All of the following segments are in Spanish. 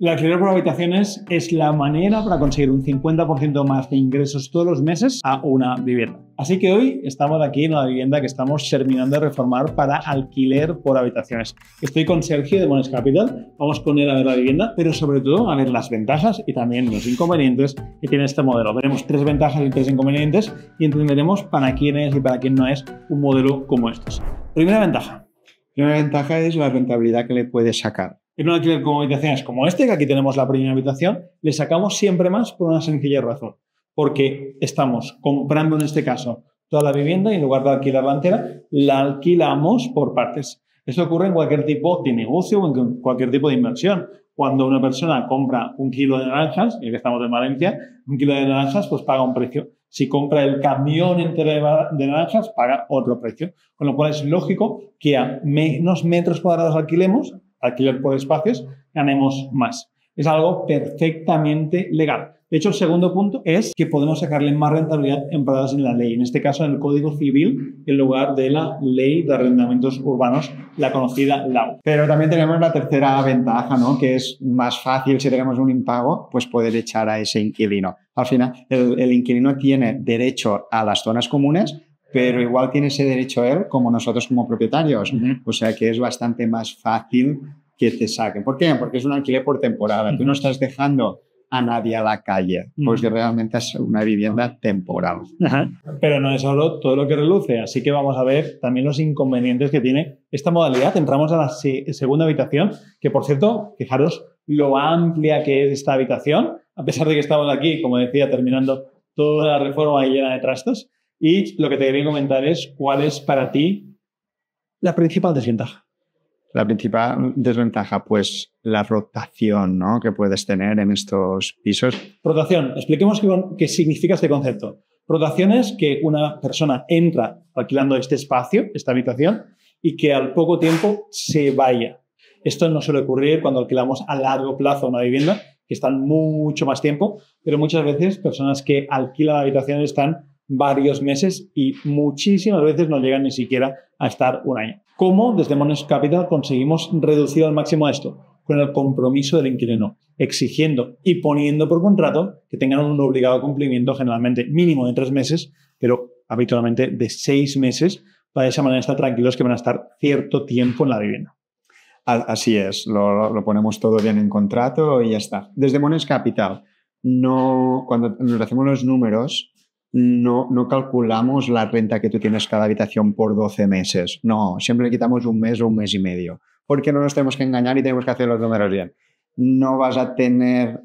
El alquiler por habitaciones es la manera para conseguir un 50% más de ingresos todos los meses a una vivienda. Así que hoy estamos aquí en la vivienda que estamos terminando de reformar para alquiler por habitaciones. Estoy con Sergio de Mones Capital, vamos con él a ver la vivienda, pero sobre todo a ver las ventajas y también los inconvenientes que tiene este modelo. Veremos tres ventajas y tres inconvenientes y entenderemos para quién es y para quién no es un modelo como estos. Primera ventaja. Primera ventaja es la rentabilidad que le puedes sacar en un alquiler como habitaciones como este, que aquí tenemos la primera habitación, le sacamos siempre más por una sencilla razón. Porque estamos comprando en este caso toda la vivienda y en lugar de alquilarla entera, la alquilamos por partes. Esto ocurre en cualquier tipo de negocio o en cualquier tipo de inversión. Cuando una persona compra un kilo de naranjas, y aquí estamos en Valencia, un kilo de naranjas pues paga un precio. Si compra el camión entero de naranjas, paga otro precio. Con lo cual es lógico que a menos metros cuadrados alquilemos, alquiler por espacios, ganemos más. Es algo perfectamente legal. De hecho, el segundo punto es que podemos sacarle más rentabilidad empleadas en la ley, en este caso en el Código Civil, en lugar de la Ley de Arrendamientos Urbanos, la conocida LAU. Pero también tenemos la tercera ventaja, ¿no? que es más fácil si tenemos un impago, pues poder echar a ese inquilino. Al final, el inquilino tiene derecho a las zonas comunes, pero igual tiene ese derecho él como nosotros como propietarios. O sea que es bastante más fácil que te saquen. ¿Por qué? Porque es un alquiler por temporada. Tú no estás dejando a nadie a la calle, pues realmente es una vivienda temporal. Pero no es solo todo lo que reluce, así que vamos a ver también los inconvenientes que tiene esta modalidad. Entramos a la segunda habitación, que por cierto, fijaros lo amplia que es esta habitación, a pesar de que estamos aquí, como decía, terminando toda la reforma llena de trastos. Y lo que te quería comentar es cuál es para ti la principal desventaja. La principal desventaja, pues la rotación ¿no? que puedes tener en estos pisos. Rotación, expliquemos qué, significa este concepto. Rotación es que una persona entra alquilando este espacio, esta habitación, y que al poco tiempo se vaya. Esto no suele ocurrir cuando alquilamos a largo plazo una vivienda, que están mucho más tiempo, pero muchas veces personas que alquilan habitaciones están varios meses y muchísimas veces no llegan ni siquiera a estar un año. ¿Cómo desde Mones Capital conseguimos reducir al máximo esto? Con el compromiso del inquilino, exigiendo y poniendo por contrato que tengan un obligado cumplimiento, generalmente mínimo de tres meses, pero habitualmente de seis meses, para de esa manera estar tranquilos que van a estar cierto tiempo en la vivienda. Así es, lo, ponemos todo bien en contrato y ya está. Desde Mones Capital, no, cuando nos hacemos los números, no, calculamos la renta que tú tienes cada habitación por 12 meses. No, siempre le quitamos un mes o un mes y medio, porque no nos tenemos que engañar y tenemos que hacer los números bien. No vas a tener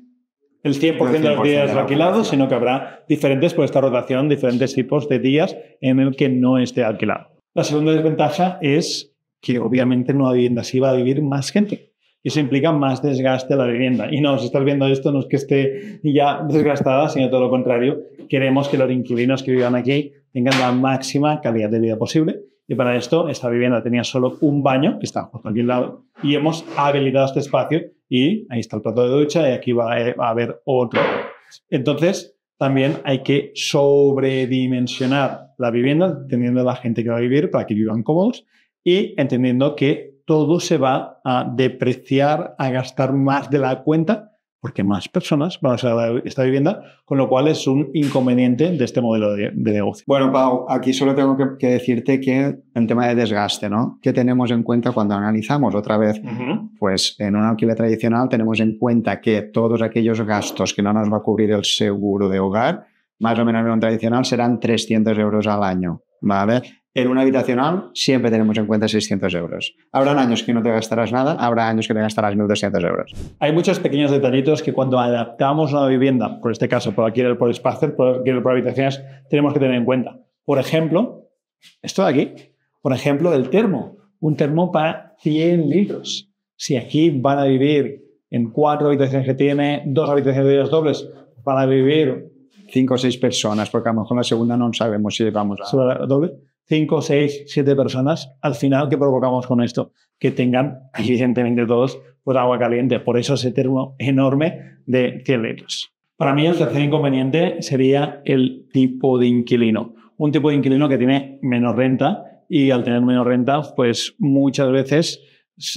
el 100%, de los días alquilados, sino que habrá diferentes por pues, esta rotación, diferentes tipos de días en el que no esté alquilado. La segunda desventaja es que obviamente en una vivienda así va a vivir más gente y eso implica más desgaste la vivienda. Y no, si estás viendo esto, no es que esté ya desgastada, sino todo lo contrario. Queremos que los inquilinos que vivan aquí tengan la máxima calidad de vida posible. Y para esto, esta vivienda tenía solo un baño, que está justo aquí al lado, y hemos habilitado este espacio. Y ahí está el plato de ducha, y aquí va a eh, haber otro. Entonces, también hay que sobredimensionar la vivienda, teniendo la gente que va a vivir para que vivan cómodos y entendiendo que todo se va a depreciar, a gastar más de la cuenta, porque más personas van a de esta vivienda, con lo cual es un inconveniente de este modelo de, negocio. Bueno, Pau, aquí solo tengo que, decirte que en tema de desgaste, ¿no? ¿Qué tenemos en cuenta cuando analizamos otra vez? Pues en un alquiler tradicional tenemos en cuenta que todos aquellos gastos que no nos va a cubrir el seguro de hogar, más o menos en un tradicional, serán 300 euros al año, ¿vale? En un habitacional siempre tenemos en cuenta 600 euros. Habrán años que no te gastarás nada, habrá años que te gastarás 1.200 euros. Hay muchos pequeños detallitos que cuando adaptamos una vivienda, por este caso, por alquiler por espacio, por alquiler por habitaciones, tenemos que tener en cuenta. Por ejemplo, esto de aquí, por ejemplo, el termo. Un termo para 100 litros. Si aquí van a vivir en cuatro habitaciones que tiene, dos habitaciones de dobles, van a vivir... Cinco o seis personas, porque a lo mejor la segunda no sabemos si vamos a... ¿Doble? 5, 6, 7 personas, al final, que provocamos con esto? Que tengan, evidentemente todos, pues agua caliente. Por eso ese termo enorme de 100 Para mí el tercer inconveniente sería el tipo de inquilino. Un tipo de inquilino que tiene menos renta y al tener menos renta, pues muchas veces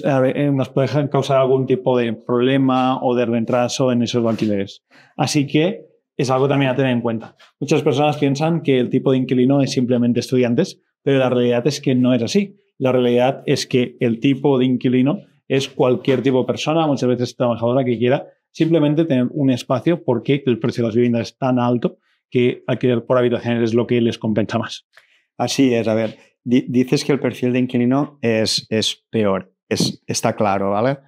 eh, eh, nos puede causar algún tipo de problema o de retraso en esos alquileres. Así que es algo también a tener en cuenta. Muchas personas piensan que el tipo de inquilino es simplemente estudiantes, pero la realidad es que no es así. La realidad es que el tipo de inquilino es cualquier tipo de persona, muchas veces trabajadora que quiera simplemente tener un espacio porque el precio de las viviendas es tan alto que alquiler por habitaciones es lo que les compensa más. Así es, a ver, dices que el perfil de inquilino es, es peor, es, está claro, ¿vale?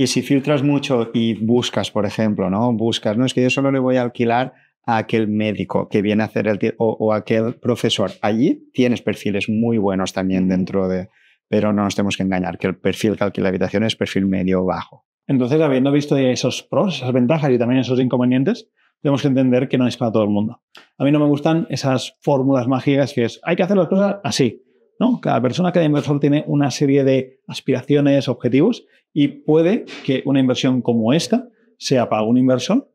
Y si filtras mucho y buscas, por ejemplo, ¿no? Buscas, no es que yo solo le voy a alquilar a aquel médico que viene a hacer el o, o aquel profesor. Allí tienes perfiles muy buenos también dentro de, pero no nos tenemos que engañar, que el perfil que alquila habitación es perfil medio bajo. Entonces, habiendo visto esos pros, esas ventajas y también esos inconvenientes, tenemos que entender que no es para todo el mundo. A mí no me gustan esas fórmulas mágicas que es, hay que hacer las cosas así ¿no? Cada persona, cada inversor tiene una serie de aspiraciones, objetivos y puede que una inversión como esta sea para un inversor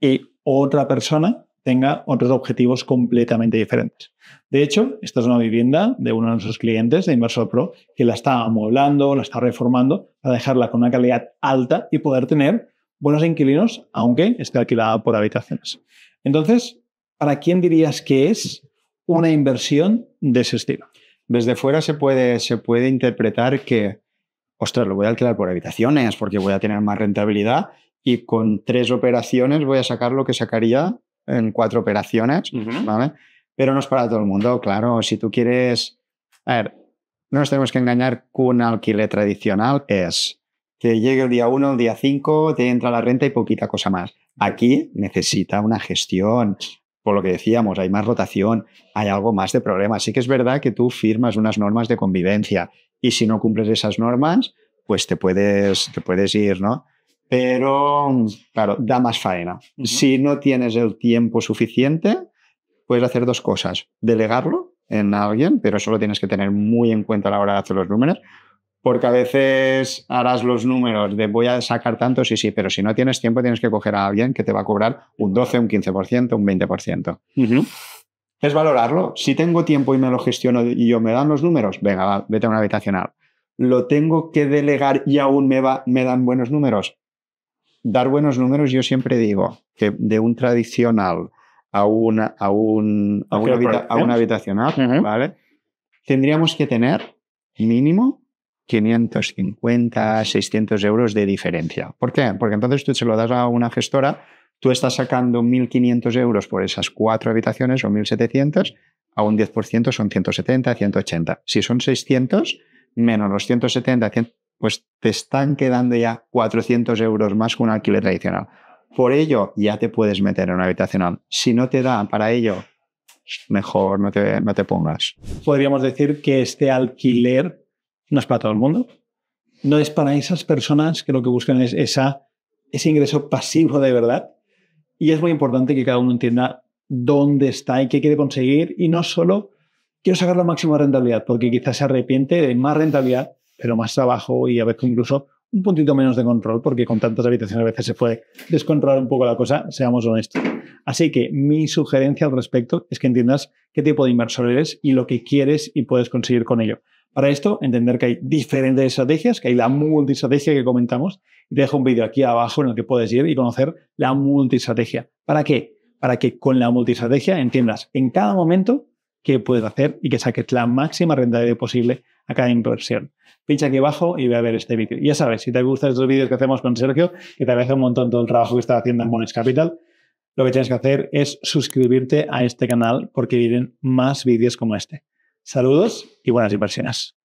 y otra persona tenga otros objetivos completamente diferentes. De hecho, esta es una vivienda de uno de nuestros clientes, de Inversor Pro, que la está amueblando, la está reformando para dejarla con una calidad alta y poder tener buenos inquilinos, aunque esté alquilada por habitaciones. Entonces, ¿para quién dirías que es una inversión de ese estilo? desde fuera se puede, se puede interpretar que, ostras, lo voy a alquilar por habitaciones porque voy a tener más rentabilidad y con tres operaciones voy a sacar lo que sacaría en cuatro operaciones, ¿vale? Pero no es para todo el mundo, claro. Si tú quieres... A ver, no nos tenemos que engañar con un alquiler tradicional es que llegue el día 1, el día 5, te entra la renta y poquita cosa más. Aquí necesita una gestión, por lo que decíamos, hay más rotación, hay algo más de problemas. Sí que es verdad que tú firmas unas normas de convivencia y si no cumples esas normas, pues te puedes, te puedes ir, ¿no? Pero, claro, da más faena. Si no tienes el tiempo suficiente, puedes hacer dos cosas. Delegarlo en alguien, pero eso lo tienes que tener muy en cuenta a la hora de hacer los números porque a veces harás los números de voy a sacar tantos sí, sí, pero si no tienes tiempo tienes que coger a alguien que te va a cobrar un 12, un 15%, un 20%. Es valorarlo. Si tengo tiempo y me lo gestiono y yo me dan los números, venga, vete a una habitacional. Lo tengo que delegar y aún me, va, me dan buenos números. Dar buenos números, yo siempre digo que de un tradicional a una, a un, a una, habitacional, ¿vale? Tendríamos que tener mínimo 550, 600 euros de diferencia. ¿Por qué? Porque entonces tú se lo das a una gestora, tú estás sacando 1.500 euros por esas cuatro habitaciones o 1.700, a un 10% son 170, 180. Si son 600, menos los 170, pues te están quedando ya 400 euros más que un alquiler tradicional. Por ello, ya te puedes meter en una habitacional. Si no te da para ello, mejor no te, no te pongas. Podríamos decir que este alquiler no es para todo el mundo. No es para esas personas que lo que buscan es esa, ese ingreso pasivo de verdad. Y es muy importante que cada uno entienda dónde está y qué quiere conseguir y no solo quiero sacar la máxima rentabilidad, porque quizás se arrepiente de más rentabilidad, pero más trabajo y a veces incluso un puntito menos de control, porque con tantas habitaciones a veces se puede descontrolar un poco la cosa, seamos honestos. Así que mi sugerencia al respecto es que entiendas qué tipo de inversor eres y lo que quieres y puedes conseguir con ello. Para esto, entender que hay diferentes estrategias, que hay la multiestrategia que comentamos. Y te dejo un vídeo aquí abajo en el que puedes ir y conocer la multiestrategia. ¿Para qué? Para que con la multiestrategia entiendas en cada momento qué puedes hacer y que saques la máxima rentabilidad posible a cada inversión. Pincha aquí abajo y ve a ver este vídeo. ya sabes, si te gustan estos vídeos que hacemos con Sergio, y te agradece un montón todo el trabajo que está haciendo en Monex Capital, lo que tienes que hacer es suscribirte a este canal porque vienen más vídeos como este. Saludos y buenas inversiones.